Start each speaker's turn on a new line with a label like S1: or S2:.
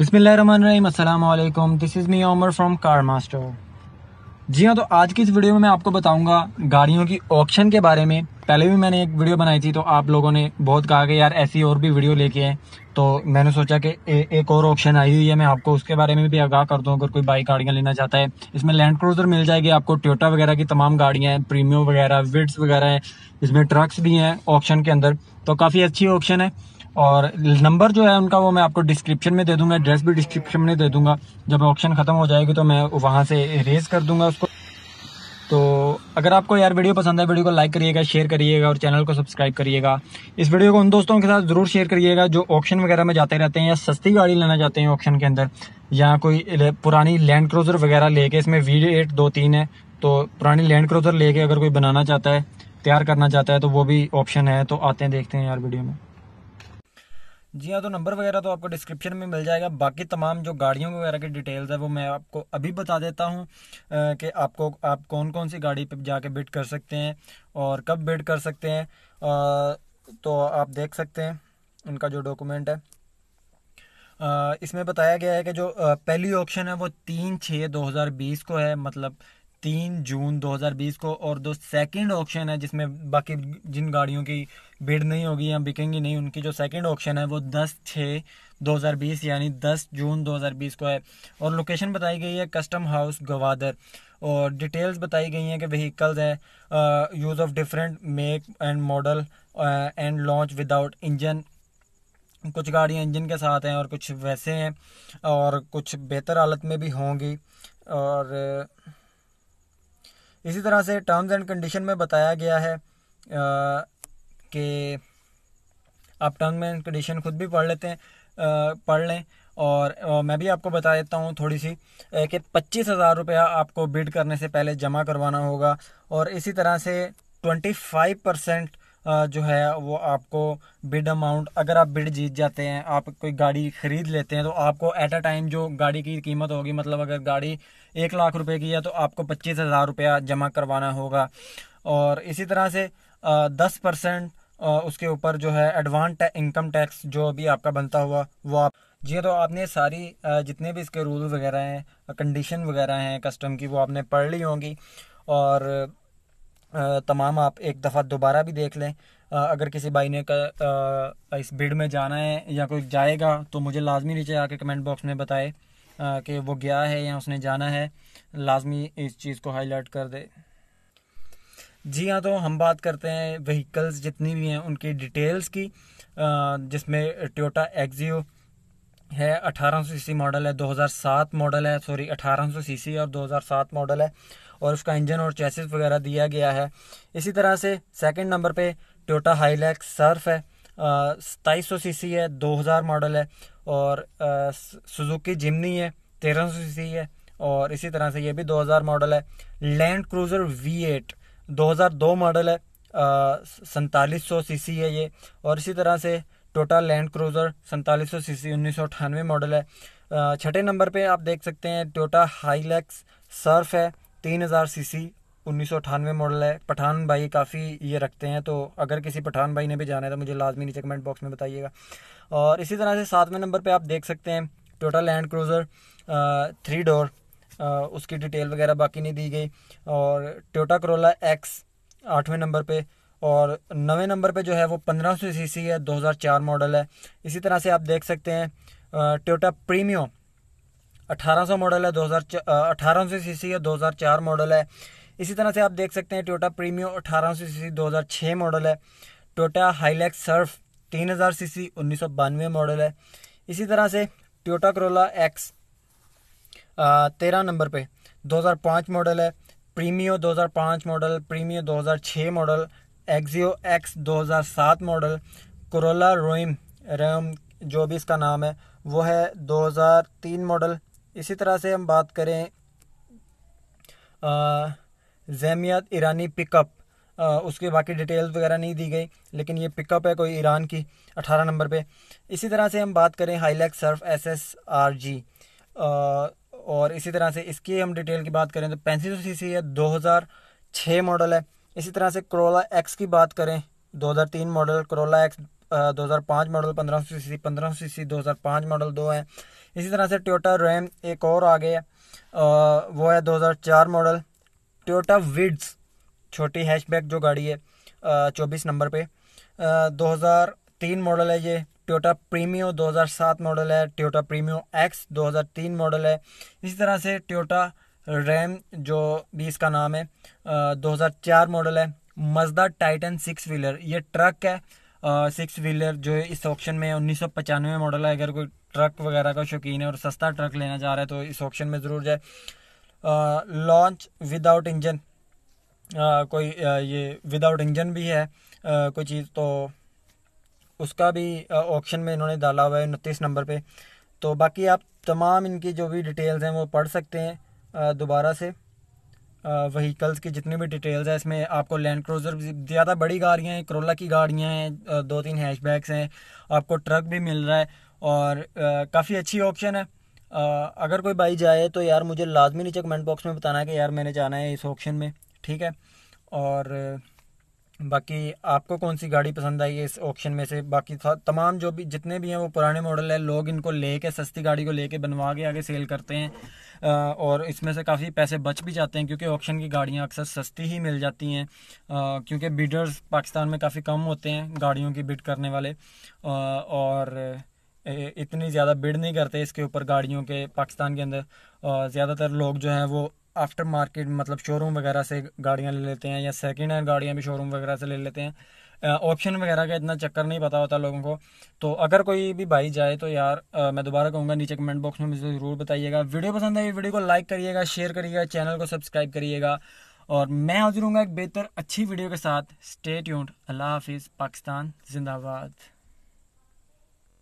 S1: बिसमीम this is me Omar from car master जी हाँ तो आज की इस वीडियो में मैं आपको बताऊंगा गाड़ियों की ऑक्शन के बारे में पहले भी मैंने एक वीडियो बनाई थी तो आप लोगों ने बहुत कहा कि यार ऐसी और भी वीडियो लेके हैं तो मैंने सोचा कि एक और ऑप्शन आई हुई है मैं आपको उसके बारे में भी आगाह कर दूँ अगर कोई बाइक गाड़ियाँ लेना चाहता है इसमें लैंड क्रूजर मिल जाएगी आपको टोयोटा वगैरह की तमाम गाड़ियाँ हैं प्रीमियो वगैरह विड्स वगैरह हैं इसमें ट्रक्स भी हैं ऑप्शन के अंदर तो काफ़ी अच्छी ऑप्शन है और नंबर जो है उनका वो मैं आपको डिस्क्रिप्शन में दे दूंगा एड्रेस भी डिस्क्रिप्शन में दे दूंगा जब ऑप्शन ख़त्म हो जाएगी तो मैं वहाँ से रेज कर दूंगा उसको तो अगर आपको यार वीडियो पसंद है वीडियो को लाइक करिएगा शेयर करिएगा और चैनल को सब्सक्राइब करिएगा इस वीडियो को उन दोस्तों के साथ ज़रूर शेयर करिएगा जो ऑप्शन वगैरह में जाते रहते हैं या सस्ती गाड़ी लेना चाहते हैं ऑप्शन के अंदर या कोई पुरानी लैंड क्रोजर वगैरह लेके इसमें वी एट दो तीन है तो पुरानी लैंड क्रोजर लेके अगर कोई बनाना चाहता है तैयार करना चाहता है तो वो भी ऑप्शन है तो आते हैं देखते हैं यार वीडियो में जी हाँ तो नंबर वगैरह तो आपको डिस्क्रिप्शन में मिल जाएगा बाकी तमाम जो गाड़ियों वगैरह की डिटेल्स है वो मैं आपको अभी बता देता हूँ कि आपको आप कौन कौन सी गाड़ी पर जाके बिट कर सकते हैं और कब बिट कर सकते हैं आ, तो आप देख सकते हैं उनका जो डॉक्यूमेंट है आ, इसमें बताया गया है कि जो पहली ऑप्शन है वो तीन छः दो हज़ार बीस को है मतलब तीन जून 2020 को और दो सेकंड ऑप्शन है जिसमें बाकी जिन गाड़ियों की बिड नहीं होगी या बिकेंगी नहीं उनकी जो सेकंड ऑप्शन है वो 10 छः 2020 यानी 10 जून 2020 को है और लोकेशन बताई गई है कस्टम हाउस गवादर और डिटेल्स बताई गई हैं कि व्हीकल्स है use of different make and model and launch without engine कुछ गाड़ियाँ इंजन के साथ हैं और कुछ वैसे हैं और कुछ बेहतर हालत में भी होंगी और uh, इसी तरह से टर्म्स एंड कंडीशन में बताया गया है कि आप टर्म एंड कंडीशन खुद भी पढ़ लेते हैं आ, पढ़ लें और, और मैं भी आपको बता देता हूँ थोड़ी सी कि पच्चीस हज़ार रुपया आपको बिड करने से पहले जमा करवाना होगा और इसी तरह से ट्वेंटी फाइव परसेंट जो है वो आपको बिड अमाउंट अगर आप बिड जीत जाते हैं आप कोई गाड़ी ख़रीद लेते हैं तो आपको एट अ टाइम जो गाड़ी की कीमत होगी मतलब अगर गाड़ी एक लाख रुपए की है तो आपको पच्चीस हज़ार रुपया जमा करवाना होगा और इसी तरह से दस परसेंट उसके ऊपर जो है एडवांस इनकम टैक्स जो भी आपका बनता हुआ वो आप जी तो आपने सारी जितने भी इसके रूल वगैरह हैं कंडीशन वगैरह हैं कस्टम की वो आपने पढ़ ली होंगी और तमाम आप एक दफ़ा दोबारा भी देख लें अगर किसी भाई ने का, इस बिड में जाना है या कोई जाएगा तो मुझे लाजमी नीचे आके कमेंट बॉक्स में बताए कि वो गया है या उसने जाना है लाजमी इस चीज़ को हाईलाइट कर दे जी हाँ तो हम बात करते हैं व्हीकल्स जितनी भी हैं उनकी डिटेल्स की जिसमें टोटा एक्जियो है 1800 सीसी मॉडल है 2007 मॉडल है सॉरी 1800 सीसी और 2007 मॉडल है और उसका इंजन और चैसिस वगैरह दिया गया है इसी तरह से सेकंड नंबर पे टोटा हाईलैक्स सर्फ है सताईस सौ सी है 2000 मॉडल है और सुजुकी जिमनी है 1300 सी है और इसी तरह से ये भी 2000 मॉडल है लैंड क्रूज़र V8 2002 मॉडल है सैतालीस सौ सी है ये और इसी तरह से टोटा लैंड क्रूज़र सैंतालीस सौ सी सी उन्नीस मॉडल है छठे नंबर पे आप देख सकते हैं टोटा हाईलैक्स सर्फ है तीन हज़ार सी सी उन्नीस मॉडल है पठान भाई काफ़ी ये रखते हैं तो अगर किसी पठान भाई ने भी जाना है तो मुझे लाजमी नीचे कमेंट बॉक्स में बताइएगा और इसी तरह से सातवें नंबर पे आप देख सकते हैं Toyota land cruiser three door उसकी डिटेल वगैरह बाकी नहीं दी गई और टोटा करोला एक्स आठवें नंबर पर और नवे नंबर पे जो है वो 1500 सीसी है 2004 मॉडल है इसी तरह से आप देख सकते हैं टोयोटा प्रीमियो 1800 मॉडल है सौ 1800 सीसी है 2004 मॉडल है इसी तरह से आप देख सकते हैं टोयोटा प्रीमियो 1800 सीसी 2006 मॉडल है टोयोटा हाईलैक्स सर्फ 3000 सीसी उन्नीस मॉडल है इसी तरह से टोयोटा करोला एक्स तेरह नंबर पे पाँच मॉडल है Premio 2005 model Premio 2006 model Axio X 2007 model Corolla रोइम रैम जो भी इसका नाम है वो है 2003 मॉडल इसी तरह से हम बात करें जैमियात ईरानी पिकअप उसके बाकी डिटेल्स वगैरह नहीं दी गई लेकिन ये पिकअप है कोई ईरान की 18 नंबर पे इसी तरह से हम बात करें Hilux Surf S S R G और इसी तरह से इसकी हम डिटेल की बात करें तो पैंतीस सौ सी सी है दो हज़ार छः मॉडल है इसी तरह से करोला एक्स की बात करें 2003 model Corolla X 2005 model 1500 CC 1500 CC 2005 model दो हैं इसी तरह से टोयोटा रैम एक और आ गया वो है 2004 मॉडल टोयोटा विड्स छोटी हैचबैक जो गाड़ी है चौबीस नंबर पर दो हज़ार तीन मॉडल है ये टोयोटा प्रीमियो 2007 मॉडल है टोयोटा प्रीमियो एक्स 2003 मॉडल है इसी तरह से टोयोटा रैम जो भी इसका नाम है दो हज़ार चार मॉडल है मजदा टाइटन सिक्स व्हीलर ये ट्रक है सिक्स व्हीलर जो है इस ऑप्शन में उन्नीस सौ पचानवे मॉडल है अगर कोई ट्रक वगैरह का शौकीन है और सस्ता ट्रक लेना चाह रहा है तो इस ऑप्शन में ज़रूर जाए लॉन्च विदाउट इंजन कोई आ, ये विदाउट इंजन भी है आ, कोई चीज़ तो उसका भी ऑप्शन में इन्होंने डाला हुआ है उनतीस नंबर पे तो बाकी आप तमाम इनकी जो भी डिटेल्स हैं वो पढ़ सकते हैं दोबारा से वहीकल्स की जितनी भी डिटेल्स है इसमें आपको लैंड क्रूज़र ज़्यादा बड़ी गाड़ियाँ हैं करोला की गाड़ियाँ हैं दो तीन हैशबैक्स हैं आपको ट्रक भी मिल रहा है और काफ़ी अच्छी ऑप्शन है आ, अगर कोई बाई जाए तो यार मुझे लाजमी नीचे कमेंट बॉक्स में बताना है कि यार मैंने जाना है इस ऑप्शन में ठीक है और बाकी आपको कौन सी गाड़ी पसंद आई है इस ऑप्शन में से बाकी तमाम जो भी जितने भी हैं वो पुराने मॉडल है लोग इनको कर सस्ती गाड़ी को कर बनवा के आगे सेल करते हैं और इसमें से काफ़ी पैसे बच भी जाते हैं क्योंकि ऑप्शन की गाड़ियाँ अक्सर सस्ती ही मिल जाती हैं क्योंकि बिडर्स पाकिस्तान में काफ़ी कम होते हैं गाड़ियों की बिड करने वाले और इतनी ज़्यादा बिड नहीं करते इसके ऊपर गाड़ियों के पाकिस्तान के अंदर ज़्यादातर लोग जो हैं वो आफ्टर मार्केट मतलब शोरूम वगैरह से गाड़ियाँ ले लेते हैं या सेकेंड हैंड गाड़ियाँ भी शोरूम वगैरह से ले लेते हैं ऑप्शन वगैरह का इतना चक्कर नहीं पता होता लोगों को तो अगर कोई भी भाई जाए तो यार आ, मैं दोबारा कहूँगा नीचे कमेंट बॉक्स में मुझे ज़रूर बताइएगा वीडियो पसंद आई वीडियो को लाइक करिएगा शेयर करिएगा चैनल को सब्सक्राइब करिएगा और मैं हाजिर हूँ एक बेहतर अच्छी वीडियो के साथ स्टे ट्यून्ड अल्लाह हाफिज़ पाकिस्तान जिंदाबाद